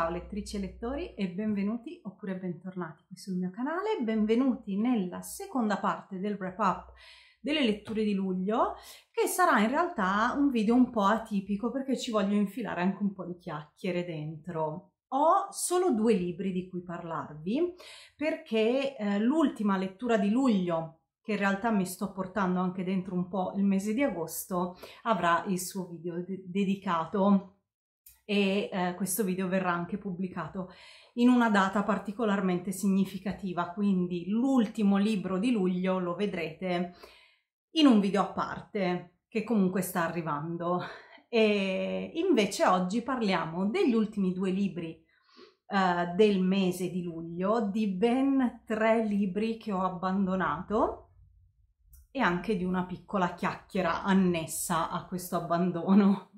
Ciao lettrici e lettori e benvenuti oppure bentornati qui sul mio canale, benvenuti nella seconda parte del wrap up delle letture di luglio che sarà in realtà un video un po' atipico perché ci voglio infilare anche un po' di chiacchiere dentro. Ho solo due libri di cui parlarvi perché eh, l'ultima lettura di luglio che in realtà mi sto portando anche dentro un po' il mese di agosto avrà il suo video de dedicato e eh, questo video verrà anche pubblicato in una data particolarmente significativa, quindi l'ultimo libro di luglio lo vedrete in un video a parte che comunque sta arrivando. E invece oggi parliamo degli ultimi due libri eh, del mese di luglio, di ben tre libri che ho abbandonato e anche di una piccola chiacchiera annessa a questo abbandono.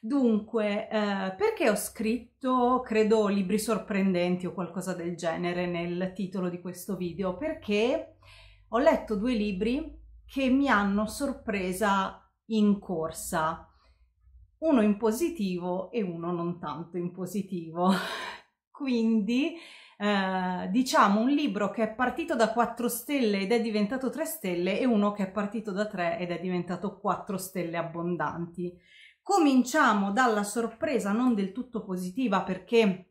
Dunque, eh, perché ho scritto, credo, libri sorprendenti o qualcosa del genere nel titolo di questo video? Perché ho letto due libri che mi hanno sorpresa in corsa, uno in positivo e uno non tanto in positivo. Quindi, eh, diciamo, un libro che è partito da 4 stelle ed è diventato 3 stelle e uno che è partito da 3 ed è diventato 4 stelle abbondanti. Cominciamo dalla sorpresa non del tutto positiva perché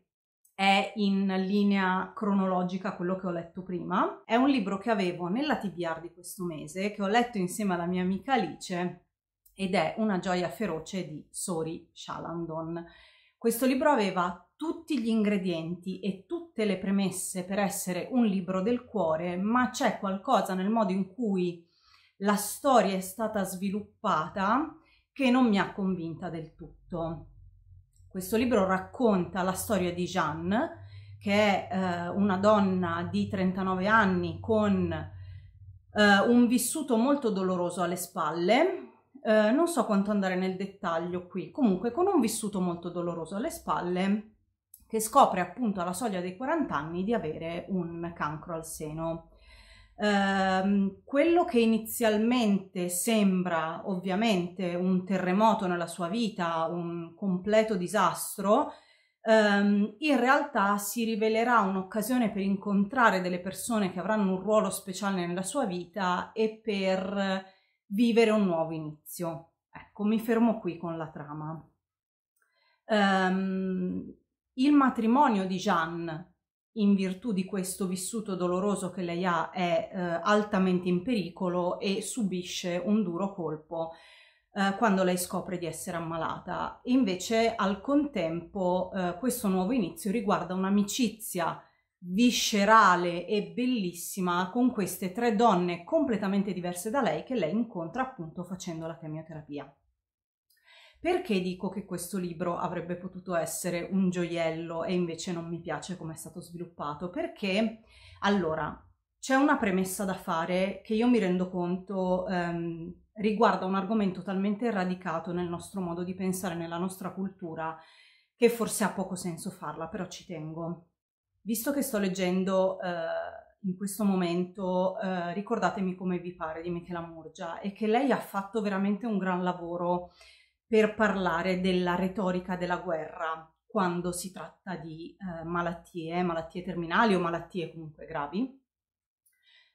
è in linea cronologica quello che ho letto prima. È un libro che avevo nella TBR di questo mese, che ho letto insieme alla mia amica Alice ed è Una gioia feroce di Sori Shalandon. Questo libro aveva tutti gli ingredienti e tutte le premesse per essere un libro del cuore, ma c'è qualcosa nel modo in cui la storia è stata sviluppata che non mi ha convinta del tutto. Questo libro racconta la storia di Jeanne, che è eh, una donna di 39 anni con eh, un vissuto molto doloroso alle spalle, eh, non so quanto andare nel dettaglio qui, comunque con un vissuto molto doloroso alle spalle che scopre appunto alla soglia dei 40 anni di avere un cancro al seno ehm, quello che inizialmente sembra ovviamente un terremoto nella sua vita, un completo disastro, ehm, in realtà si rivelerà un'occasione per incontrare delle persone che avranno un ruolo speciale nella sua vita e per vivere un nuovo inizio. Ecco, mi fermo qui con la trama. Um, il matrimonio di Jeanne in virtù di questo vissuto doloroso che lei ha è eh, altamente in pericolo e subisce un duro colpo eh, quando lei scopre di essere ammalata. Invece al contempo eh, questo nuovo inizio riguarda un'amicizia viscerale e bellissima con queste tre donne completamente diverse da lei che lei incontra appunto facendo la chemioterapia. Perché dico che questo libro avrebbe potuto essere un gioiello e invece non mi piace come è stato sviluppato? Perché allora c'è una premessa da fare che io mi rendo conto ehm, riguarda un argomento talmente radicato nel nostro modo di pensare, nella nostra cultura, che forse ha poco senso farla, però ci tengo. Visto che sto leggendo eh, in questo momento, eh, ricordatemi come vi pare di Michela Murgia e che lei ha fatto veramente un gran lavoro per parlare della retorica della guerra quando si tratta di eh, malattie, malattie terminali o malattie comunque gravi.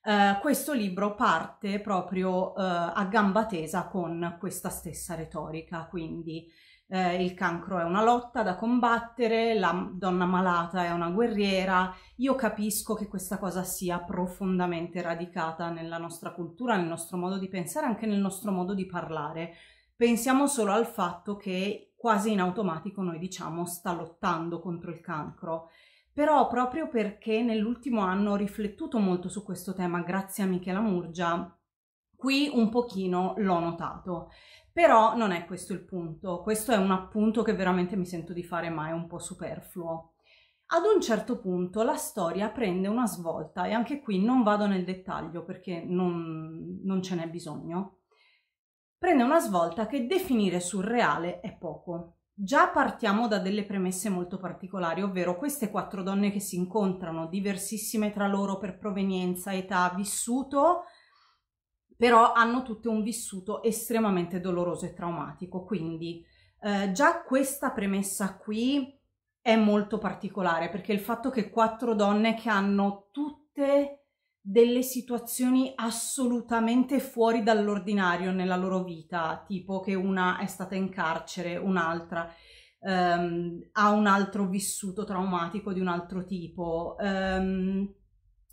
Eh, questo libro parte proprio eh, a gamba tesa con questa stessa retorica, quindi eh, il cancro è una lotta da combattere, la donna malata è una guerriera. Io capisco che questa cosa sia profondamente radicata nella nostra cultura, nel nostro modo di pensare, anche nel nostro modo di parlare pensiamo solo al fatto che quasi in automatico noi diciamo sta lottando contro il cancro. Però proprio perché nell'ultimo anno ho riflettuto molto su questo tema grazie a Michela Murgia, qui un pochino l'ho notato. Però non è questo il punto, questo è un appunto che veramente mi sento di fare ma è un po' superfluo. Ad un certo punto la storia prende una svolta e anche qui non vado nel dettaglio perché non, non ce n'è bisogno prende una svolta che definire surreale è poco. Già partiamo da delle premesse molto particolari, ovvero queste quattro donne che si incontrano, diversissime tra loro per provenienza, età, vissuto, però hanno tutte un vissuto estremamente doloroso e traumatico. Quindi eh, già questa premessa qui è molto particolare perché il fatto che quattro donne che hanno tutte delle situazioni assolutamente fuori dall'ordinario nella loro vita, tipo che una è stata in carcere, un'altra um, ha un altro vissuto traumatico di un altro tipo. Um,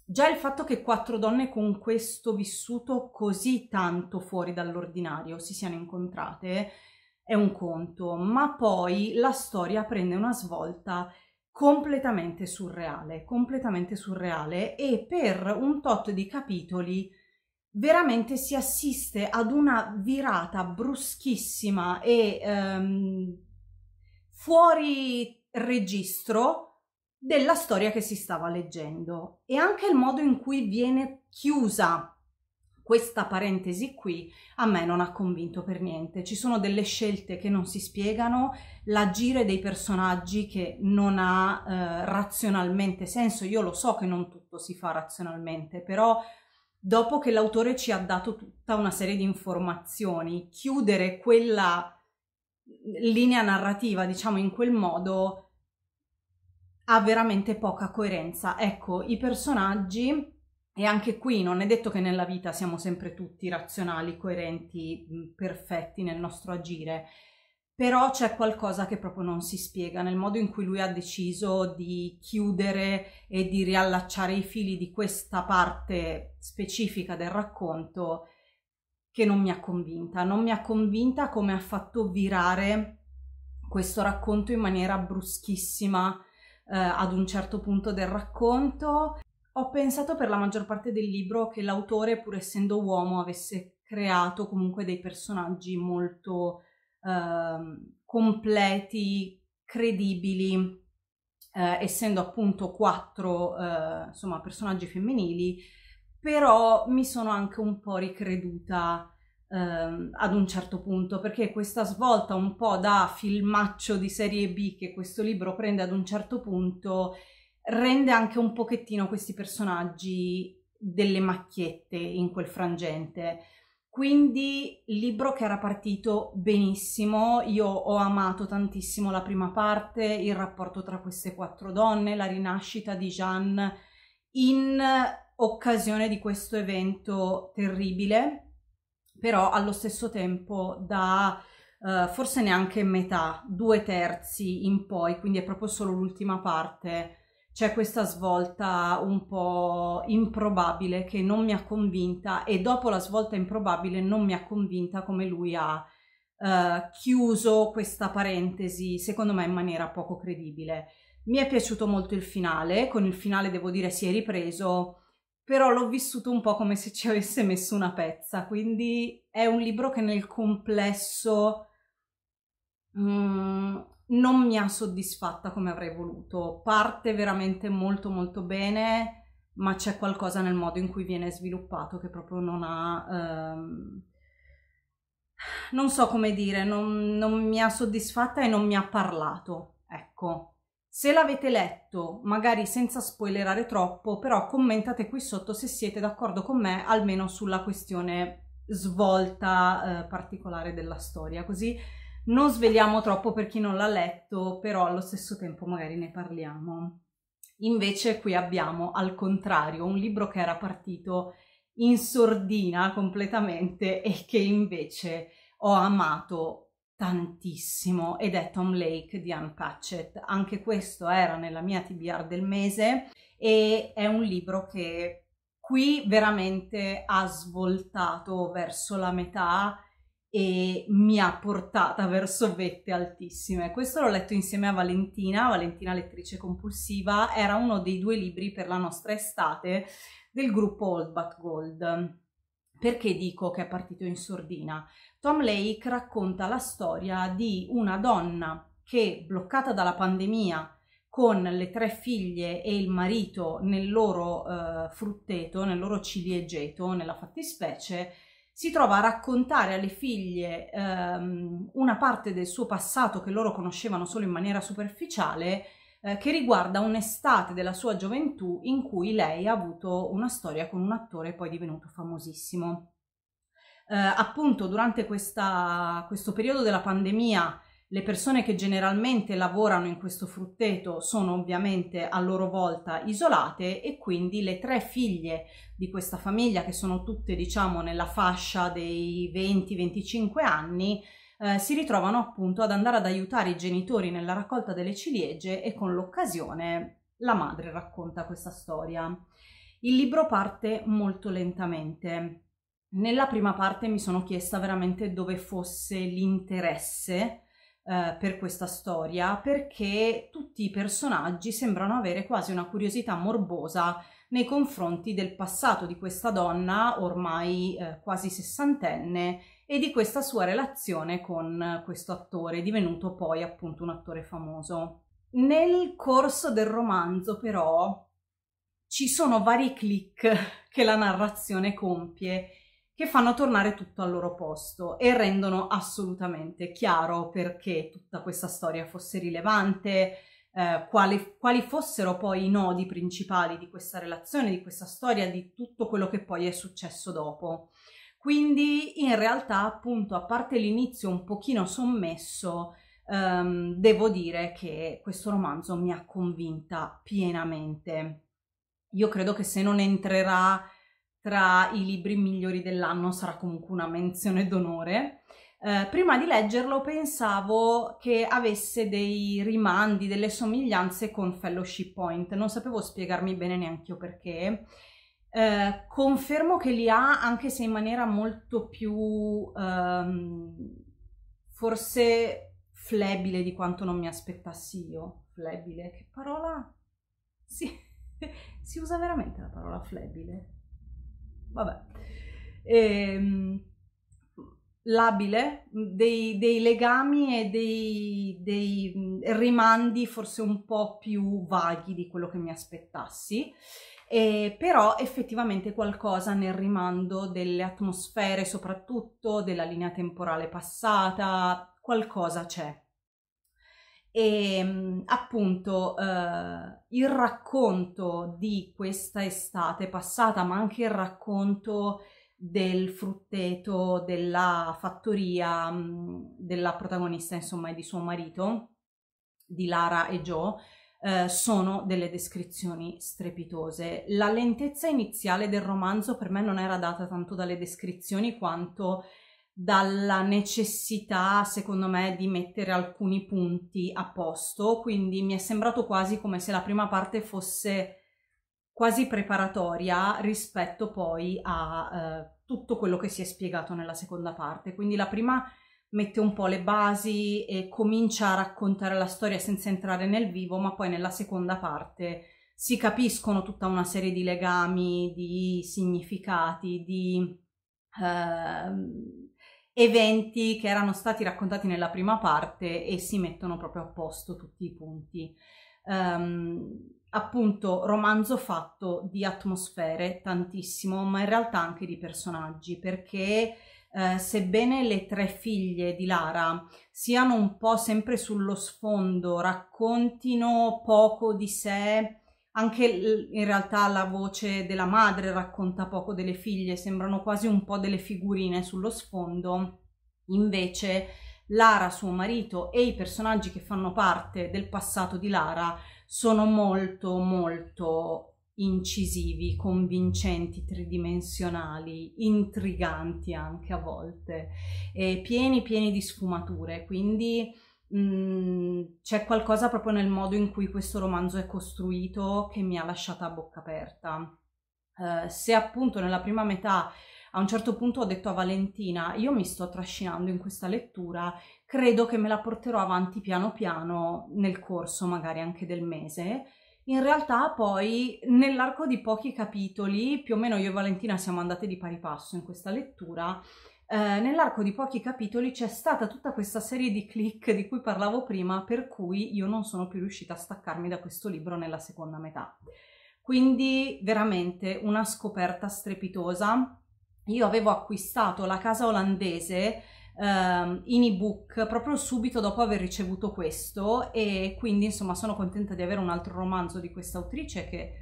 già il fatto che quattro donne con questo vissuto così tanto fuori dall'ordinario si siano incontrate è un conto, ma poi la storia prende una svolta completamente surreale, completamente surreale e per un tot di capitoli veramente si assiste ad una virata bruschissima e ehm, fuori registro della storia che si stava leggendo e anche il modo in cui viene chiusa questa parentesi qui a me non ha convinto per niente. Ci sono delle scelte che non si spiegano, l'agire dei personaggi che non ha eh, razionalmente senso. Io lo so che non tutto si fa razionalmente, però dopo che l'autore ci ha dato tutta una serie di informazioni, chiudere quella mm, linea narrativa, diciamo in quel modo, ha veramente poca coerenza. Ecco, i personaggi e anche qui non è detto che nella vita siamo sempre tutti razionali, coerenti, perfetti nel nostro agire, però c'è qualcosa che proprio non si spiega nel modo in cui lui ha deciso di chiudere e di riallacciare i fili di questa parte specifica del racconto che non mi ha convinta, non mi ha convinta come ha fatto virare questo racconto in maniera bruschissima eh, ad un certo punto del racconto ho pensato per la maggior parte del libro che l'autore, pur essendo uomo, avesse creato comunque dei personaggi molto eh, completi, credibili, eh, essendo appunto quattro eh, insomma, personaggi femminili, però mi sono anche un po' ricreduta ehm, ad un certo punto perché questa svolta un po' da filmaccio di serie B che questo libro prende ad un certo punto rende anche un pochettino questi personaggi delle macchiette in quel frangente. Quindi libro che era partito benissimo, io ho amato tantissimo la prima parte, il rapporto tra queste quattro donne, la rinascita di Jeanne in occasione di questo evento terribile, però allo stesso tempo da eh, forse neanche metà, due terzi in poi, quindi è proprio solo l'ultima parte c'è questa svolta un po' improbabile che non mi ha convinta e dopo la svolta improbabile non mi ha convinta come lui ha eh, chiuso questa parentesi, secondo me in maniera poco credibile. Mi è piaciuto molto il finale, con il finale devo dire si è ripreso, però l'ho vissuto un po' come se ci avesse messo una pezza, quindi è un libro che nel complesso... Mm, non mi ha soddisfatta come avrei voluto. Parte veramente molto molto bene, ma c'è qualcosa nel modo in cui viene sviluppato che proprio non ha... Ehm, non so come dire, non, non mi ha soddisfatta e non mi ha parlato. Ecco, se l'avete letto, magari senza spoilerare troppo, però commentate qui sotto se siete d'accordo con me, almeno sulla questione svolta eh, particolare della storia, così non svegliamo troppo per chi non l'ha letto, però allo stesso tempo magari ne parliamo. Invece qui abbiamo al contrario un libro che era partito in sordina completamente e che invece ho amato tantissimo ed è Tom Lake di Anne Patchett. Anche questo era nella mia TBR del mese e è un libro che qui veramente ha svoltato verso la metà e mi ha portata verso vette altissime. Questo l'ho letto insieme a Valentina, Valentina lettrice compulsiva, era uno dei due libri per la nostra estate del gruppo Old But Gold. Perché dico che è partito in sordina? Tom Lake racconta la storia di una donna che, bloccata dalla pandemia, con le tre figlie e il marito nel loro eh, frutteto, nel loro ciliegeto, nella fattispecie, si trova a raccontare alle figlie ehm, una parte del suo passato che loro conoscevano solo in maniera superficiale, eh, che riguarda un'estate della sua gioventù in cui lei ha avuto una storia con un attore poi divenuto famosissimo. Eh, appunto, durante questa, questo periodo della pandemia le persone che generalmente lavorano in questo frutteto sono ovviamente a loro volta isolate e quindi le tre figlie di questa famiglia, che sono tutte diciamo nella fascia dei 20-25 anni, eh, si ritrovano appunto ad andare ad aiutare i genitori nella raccolta delle ciliegie e con l'occasione la madre racconta questa storia. Il libro parte molto lentamente. Nella prima parte mi sono chiesta veramente dove fosse l'interesse eh, per questa storia perché tutti i personaggi sembrano avere quasi una curiosità morbosa nei confronti del passato di questa donna ormai eh, quasi sessantenne e di questa sua relazione con eh, questo attore divenuto poi appunto un attore famoso. Nel corso del romanzo però ci sono vari click che la narrazione compie che fanno tornare tutto al loro posto e rendono assolutamente chiaro perché tutta questa storia fosse rilevante, eh, quali, quali fossero poi i nodi principali di questa relazione, di questa storia, di tutto quello che poi è successo dopo. Quindi in realtà appunto a parte l'inizio un pochino sommesso, ehm, devo dire che questo romanzo mi ha convinta pienamente. Io credo che se non entrerà tra i libri migliori dell'anno, sarà comunque una menzione d'onore. Eh, prima di leggerlo pensavo che avesse dei rimandi, delle somiglianze con Fellowship Point, non sapevo spiegarmi bene neanche io perché. Eh, confermo che li ha anche se in maniera molto più ehm, forse flebile di quanto non mi aspettassi io. Flebile, che parola? Sì, si usa veramente la parola flebile vabbè. E, ehm, labile, dei, dei, legami e dei, dei, rimandi forse un po' più vaghi di quello che mi aspettassi, e però effettivamente qualcosa nel rimando delle atmosfere soprattutto, della linea temporale passata, qualcosa c'è e ehm, appunto eh, il racconto di questa estate passata, ma anche il racconto del frutteto, della fattoria, mm, della protagonista insomma e di suo marito, di Lara e Joe, eh, sono delle descrizioni strepitose. La lentezza iniziale del romanzo per me non era data tanto dalle descrizioni quanto dalla necessità, secondo me, di mettere alcuni punti a posto, quindi mi è sembrato quasi come se la prima parte fosse quasi preparatoria rispetto poi a eh, tutto quello che si è spiegato nella seconda parte. Quindi la prima mette un po' le basi e comincia a raccontare la storia senza entrare nel vivo, ma poi nella seconda parte si capiscono tutta una serie di legami, di significati, di eh, eventi che erano stati raccontati nella prima parte e si mettono proprio a posto tutti i punti. Um, appunto romanzo fatto di atmosfere tantissimo, ma in realtà anche di personaggi, perché eh, sebbene le tre figlie di Lara siano un po' sempre sullo sfondo, raccontino poco di sé, anche in realtà la voce della madre racconta poco delle figlie, sembrano quasi un po' delle figurine sullo sfondo. Invece Lara, suo marito e i personaggi che fanno parte del passato di Lara sono molto molto incisivi, convincenti, tridimensionali, intriganti anche a volte, pieni pieni di sfumature, quindi Mhmm, c'è qualcosa proprio nel modo in cui questo romanzo è costruito che mi ha lasciata a bocca aperta. Uh, se appunto nella prima metà a un certo punto ho detto a Valentina, io mi sto trascinando in questa lettura, credo che me la porterò avanti piano piano nel corso magari anche del mese. In realtà poi nell'arco di pochi capitoli, più o meno io e Valentina siamo andate di pari passo in questa lettura, eh, nell'arco di pochi capitoli c'è stata tutta questa serie di click di cui parlavo prima, per cui io non sono più riuscita a staccarmi da questo libro nella seconda metà. Quindi veramente una scoperta strepitosa. Io avevo acquistato la casa olandese ehm, in ebook proprio subito dopo aver ricevuto questo e quindi insomma sono contenta di avere un altro romanzo di questa autrice che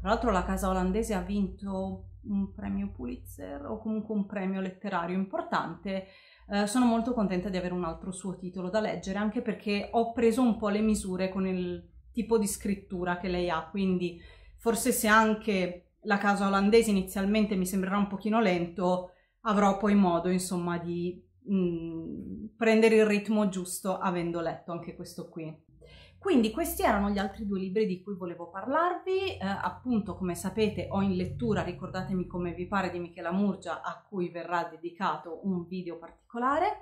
tra l'altro la casa olandese ha vinto un premio Pulitzer o comunque un premio letterario importante, eh, sono molto contenta di avere un altro suo titolo da leggere, anche perché ho preso un po' le misure con il tipo di scrittura che lei ha, quindi forse se anche la casa olandese inizialmente mi sembrerà un pochino lento, avrò poi modo, insomma, di mh, mm, prendere il ritmo giusto avendo letto anche questo qui. Quindi questi erano gli altri due libri di cui volevo parlarvi, eh, appunto come sapete ho in lettura, ricordatemi come vi pare, di Michela Murgia a cui verrà dedicato un video particolare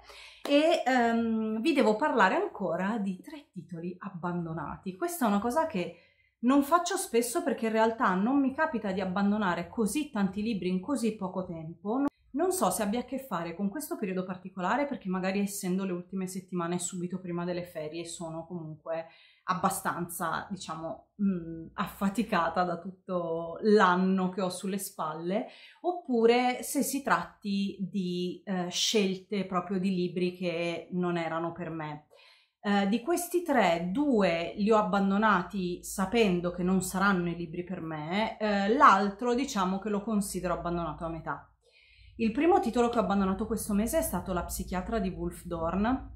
e ehm, vi devo parlare ancora di tre titoli abbandonati. Questa è una cosa che non faccio spesso perché in realtà non mi capita di abbandonare così tanti libri in così poco tempo. Non so se abbia a che fare con questo periodo particolare perché magari essendo le ultime settimane subito prima delle ferie sono comunque abbastanza, diciamo, mh, mm, affaticata da tutto l'anno che ho sulle spalle, oppure se si tratti di eh, scelte proprio di libri che non erano per me. Eh, di questi tre, due li ho abbandonati sapendo che non saranno i libri per me, eh, l'altro diciamo che lo considero abbandonato a metà. Il primo titolo che ho abbandonato questo mese è stato La psichiatra di Wolf Dorn,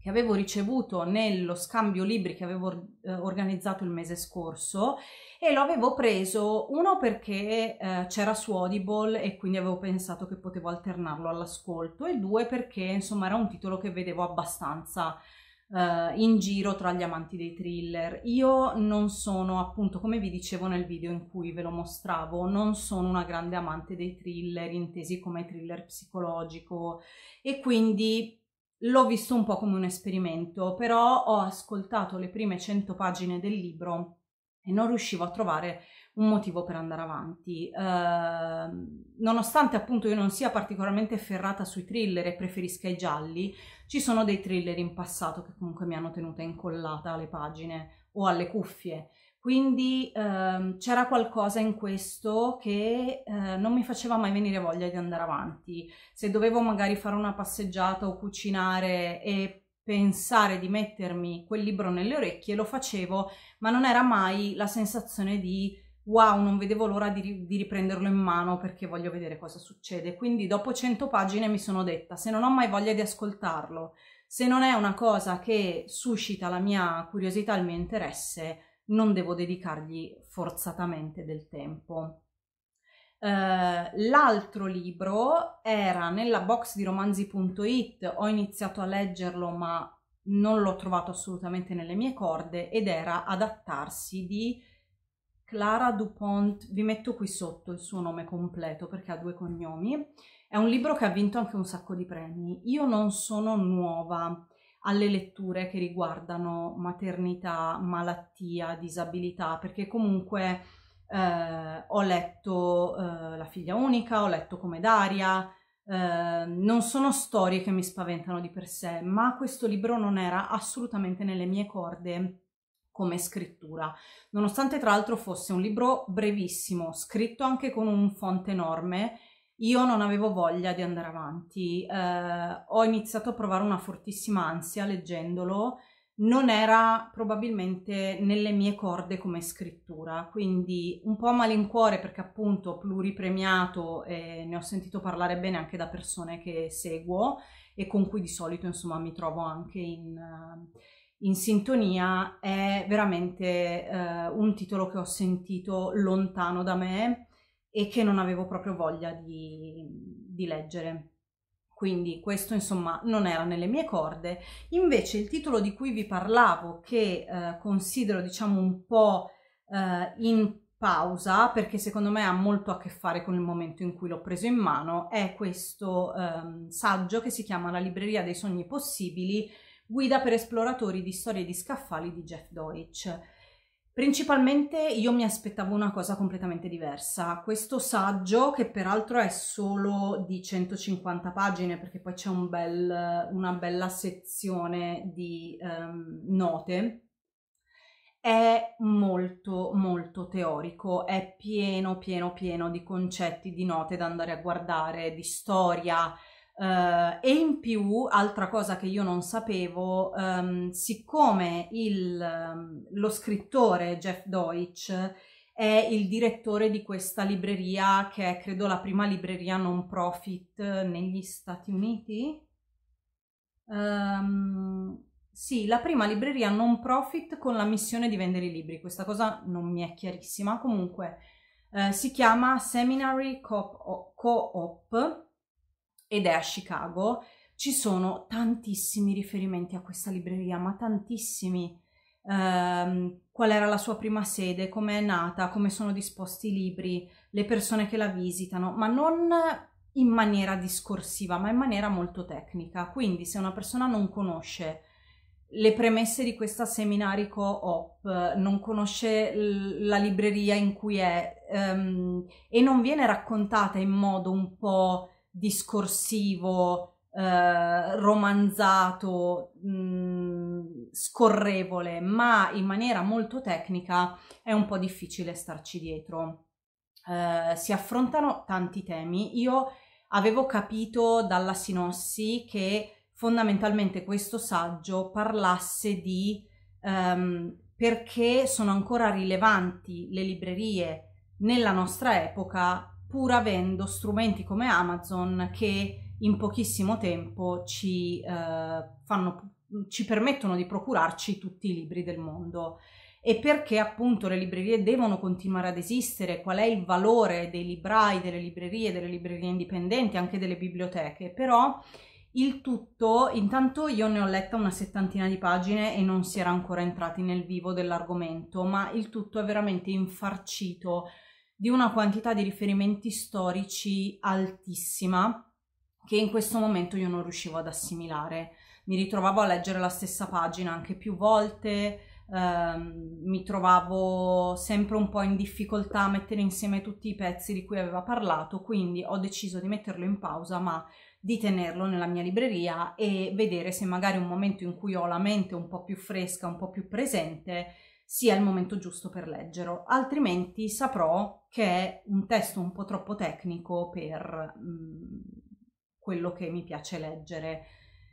che avevo ricevuto nello scambio libri che avevo eh, organizzato il mese scorso e lo avevo preso uno perché eh, c'era su Audible e quindi avevo pensato che potevo alternarlo all'ascolto e due perché insomma era un titolo che vedevo abbastanza eh, in giro tra gli amanti dei thriller. Io non sono, appunto, come vi dicevo nel video in cui ve lo mostravo, non sono una grande amante dei thriller intesi come thriller psicologico e quindi l'ho visto un po' come un esperimento, però ho ascoltato le prime 100 pagine del libro e non riuscivo a trovare un motivo per andare avanti. Eh, nonostante appunto io non sia particolarmente ferrata sui thriller e preferisca i gialli, ci sono dei thriller in passato che comunque mi hanno tenuta incollata alle pagine o alle cuffie. Quindi ehm, c'era qualcosa in questo che eh, non mi faceva mai venire voglia di andare avanti. Se dovevo magari fare una passeggiata o cucinare e pensare di mettermi quel libro nelle orecchie, lo facevo, ma non era mai la sensazione di wow, non vedevo l'ora di, di, riprenderlo in mano perché voglio vedere cosa succede. Quindi dopo 100 pagine mi sono detta, se non ho mai voglia di ascoltarlo, se non è una cosa che suscita la mia curiosità, il mio interesse, non devo dedicargli forzatamente del tempo. Uh, l'altro libro era nella box di romanzi.it, ho iniziato a leggerlo ma non l'ho trovato assolutamente nelle mie corde ed era Adattarsi di Clara Dupont, vi metto qui sotto il suo nome completo perché ha due cognomi. È un libro che ha vinto anche un sacco di premi. Io non sono nuova alle letture che riguardano maternità, malattia, disabilità, perché comunque eh, ho letto eh, La figlia unica, ho letto Come Daria, eh, non sono storie che mi spaventano di per sé, ma questo libro non era assolutamente nelle mie corde come scrittura, nonostante tra l'altro fosse un libro brevissimo, scritto anche con un fonte enorme, io non avevo voglia di andare avanti, eh, ho iniziato a provare una fortissima ansia leggendolo, non era probabilmente nelle mie corde come scrittura, quindi un po' a malincuore perché appunto pluripremiato e eh, ne ho sentito parlare bene anche da persone che seguo e con cui di solito insomma mi trovo anche in... Eh, in sintonia è veramente eh, un titolo che ho sentito lontano da me e che non avevo proprio voglia di, di leggere. Quindi questo insomma non era nelle mie corde. Invece il titolo di cui vi parlavo, che eh, considero diciamo un po' eh, in pausa, perché secondo me ha molto a che fare con il momento in cui l'ho preso in mano, è questo eh, saggio che si chiama La libreria dei sogni possibili guida per esploratori di storie di scaffali di Jeff Deutsch. Principalmente io mi aspettavo una cosa completamente diversa. Questo saggio, che peraltro è solo di 150 pagine, perché poi c'è un bel, una bella sezione di um, note, è molto molto teorico, è pieno pieno pieno di concetti, di note da andare a guardare, di storia, Uh, e in più, altra cosa che io non sapevo, um, siccome il, um, lo scrittore Jeff Deutsch è il direttore di questa libreria che è credo la prima libreria non profit negli Stati Uniti. Um, sì, la prima libreria non profit con la missione di vendere i libri. Questa cosa non mi è chiarissima. Comunque, eh, si chiama Seminary Co-op ed è a Chicago, ci sono tantissimi riferimenti a questa libreria, ma tantissimi. Ehm, qual era la sua prima sede, come è nata, come sono disposti i libri, le persone che la visitano, ma non in maniera discorsiva, ma in maniera molto tecnica. Quindi se una persona non conosce le premesse di questa seminari co-op, non conosce l- la libreria in cui è ehm, e non viene raccontata in modo un po' discorsivo, eh, romanzato, mh, mm, scorrevole, ma in maniera molto tecnica è un po' difficile starci dietro. Eh, si affrontano tanti temi. Io avevo capito dalla sinossi che fondamentalmente questo saggio parlasse di um, perché sono ancora rilevanti le librerie nella nostra epoca pur avendo strumenti come Amazon che in pochissimo tempo ci, eh, fanno, ci permettono di procurarci tutti i libri del mondo e perché appunto le librerie devono continuare ad esistere, qual è il valore dei librai, delle librerie, delle librerie indipendenti, anche delle biblioteche, però il tutto, intanto io ne ho letta una settantina di pagine e non si era ancora entrati nel vivo dell'argomento, ma il tutto è veramente infarcito di una quantità di riferimenti storici altissima che in questo momento io non riuscivo ad assimilare. Mi ritrovavo a leggere la stessa pagina anche più volte, ehm, mi trovavo sempre un po' in difficoltà a mettere insieme tutti i pezzi di cui aveva parlato, quindi ho deciso di metterlo in pausa, ma di tenerlo nella mia libreria e vedere se magari un momento in cui ho la mente un po' più fresca, un po' più presente, sia il momento giusto per leggerlo, altrimenti saprò che è un testo un po' troppo tecnico per mh, mm, quello che mi piace leggere.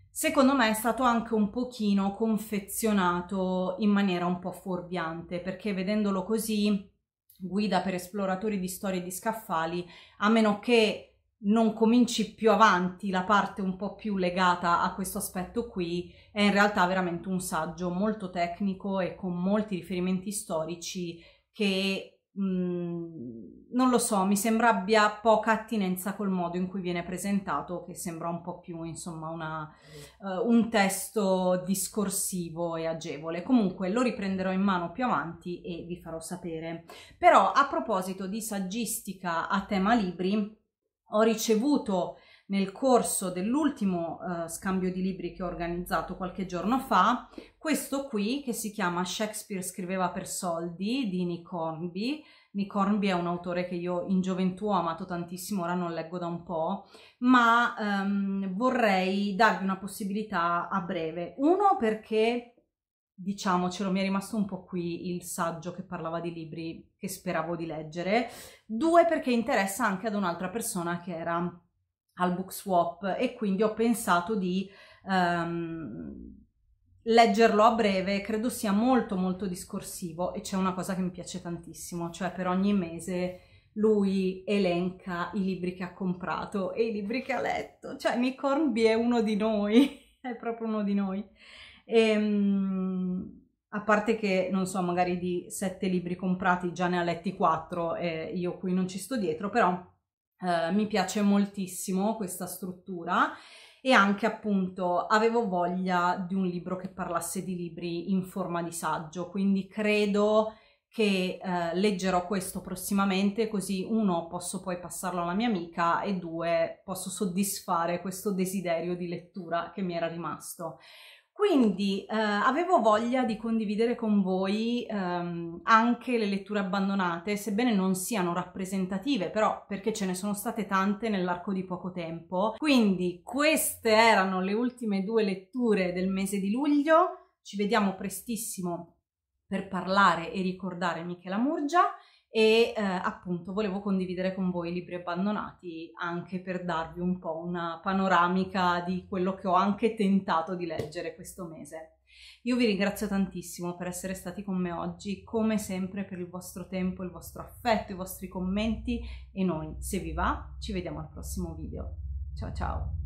Secondo me è stato anche un pochino confezionato in maniera un po' fuorviante, perché vedendolo così, guida per esploratori di storie di scaffali, a meno che non cominci più avanti la parte un po' più legata a questo aspetto qui, è in realtà veramente un saggio molto tecnico e con molti riferimenti storici che mh, mm, non lo so, mi sembra abbia poca attinenza col modo in cui viene presentato, che sembra un po' più insomma una, uh, un testo discorsivo e agevole. Comunque lo riprenderò in mano più avanti e vi farò sapere. Però a proposito di saggistica a tema libri, ho ricevuto nel corso dell'ultimo uh, scambio di libri che ho organizzato qualche giorno fa, questo qui che si chiama Shakespeare scriveva per soldi di Nick Hornby. Nick Hornby è un autore che io in gioventù ho amato tantissimo, ora non leggo da un po', ma um, vorrei darvi una possibilità a breve. Uno perché diciamocelo, mi è rimasto un po' qui il saggio che parlava di libri che speravo di leggere, due perché interessa anche ad un'altra persona che era al book swap e quindi ho pensato di um, leggerlo a breve, credo sia molto molto discorsivo e c'è una cosa che mi piace tantissimo, cioè per ogni mese lui elenca i libri che ha comprato e i libri che ha letto, cioè Nick Hornby è uno di noi, è proprio uno di noi e, ehm, a parte che, non so, magari di sette libri comprati già ne ha letti quattro e eh, io qui non ci sto dietro, però eh, mi piace moltissimo questa struttura e anche appunto avevo voglia di un libro che parlasse di libri in forma di saggio, quindi credo che eh, leggerò questo prossimamente così uno posso poi passarlo alla mia amica e due posso soddisfare questo desiderio di lettura che mi era rimasto. Quindi eh, avevo voglia di condividere con voi ehm, anche le letture abbandonate, sebbene non siano rappresentative, però perché ce ne sono state tante nell'arco di poco tempo. Quindi queste erano le ultime due letture del mese di luglio. Ci vediamo prestissimo per parlare e ricordare Michela Murgia e eh, appunto volevo condividere con voi i libri abbandonati anche per darvi un po' una panoramica di quello che ho anche tentato di leggere questo mese. Io vi ringrazio tantissimo per essere stati con me oggi, come sempre per il vostro tempo, il vostro affetto, i vostri commenti e noi, se vi va, ci vediamo al prossimo video. Ciao ciao!